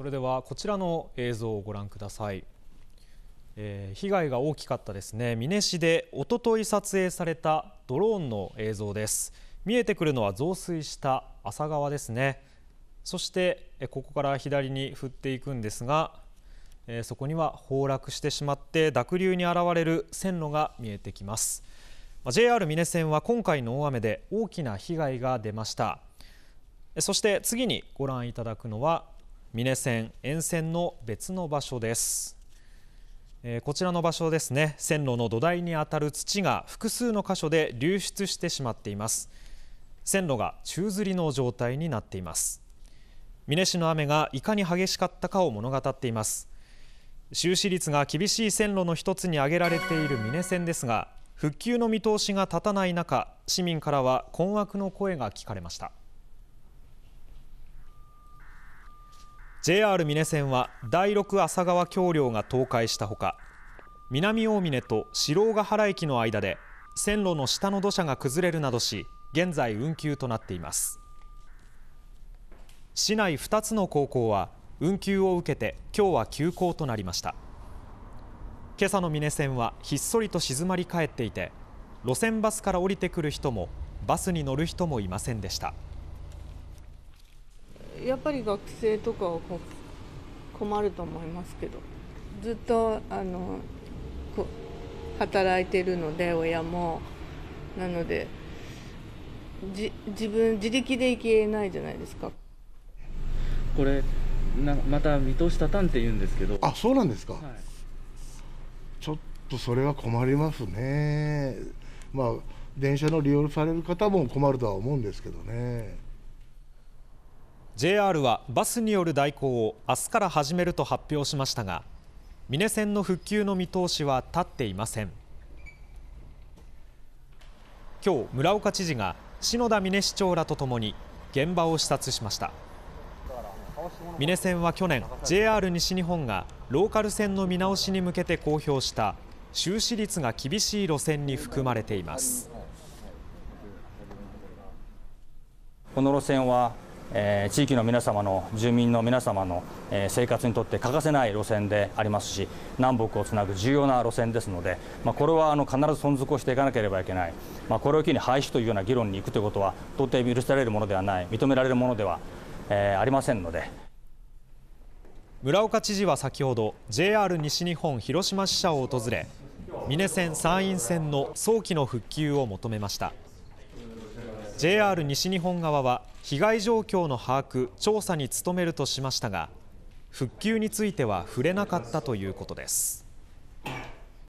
それではこちらの映像をご覧ください、えー、被害が大きかったですね美祢市でおととい撮影されたドローンの映像です見えてくるのは増水した朝川ですねそしてここから左に振っていくんですが、えー、そこには崩落してしまって濁流に現れる線路が見えてきます JR 美祢線は今回の大雨で大きな被害が出ましたそして次にご覧いただくのは峰線沿線の別の場所です、えー、こちらの場所ですね線路の土台にあたる土が複数の箇所で流出してしまっています線路が宙吊りの状態になっています美市の雨がいかに激しかったかを物語っています収支率が厳しい線路の一つに挙げられている美線ですが復旧の見通しが立たない中市民からは困惑の声が聞かれました JR 美祢線は第6浅川橋梁が倒壊したほか南大峰と白ヶ原駅の間で線路の下の土砂が崩れるなどし現在運休となっています市内2つの高校は運休を受けて今日は休校となりました今朝の峰線はひっそりと静まり返っていて路線バスから降りてくる人もバスに乗る人もいませんでした。やっぱり学生とかは困ると思いますけどずっとあの働いてるので親もなのでじ自分自力で行けないじゃないですかこれなまた見通したたんって言うんですけどあそうなんですか、はい、ちょっとそれは困りますねまあ電車の利用される方も困るとは思うんですけどね JR はバスによる代行を明日から始めると発表しましたが美祢線の復旧の見通しは立っていません今日村岡知事が篠田美祢市長らとともに現場を視察しました美祢線は去年 JR 西日本がローカル線の見直しに向けて公表した収支率が厳しい路線に含まれていますこの路線はえー、地域の皆様の住民の皆様の、えー、生活にとって欠かせない路線でありますし南北をつなぐ重要な路線ですので、まあ、これはあの必ず存続をしていかなければいけない、まあ、これを機に廃止というような議論に行くということは到底許されるものではない認められるものでは、えー、ありませんので村岡知事は先ほど JR 西日本広島支社を訪れ美祢線参院線の早期の復旧を求めました。ＪＲ 西日本側は被害状況の把握・調査に努めるとしましたが復旧については触れなかったということです。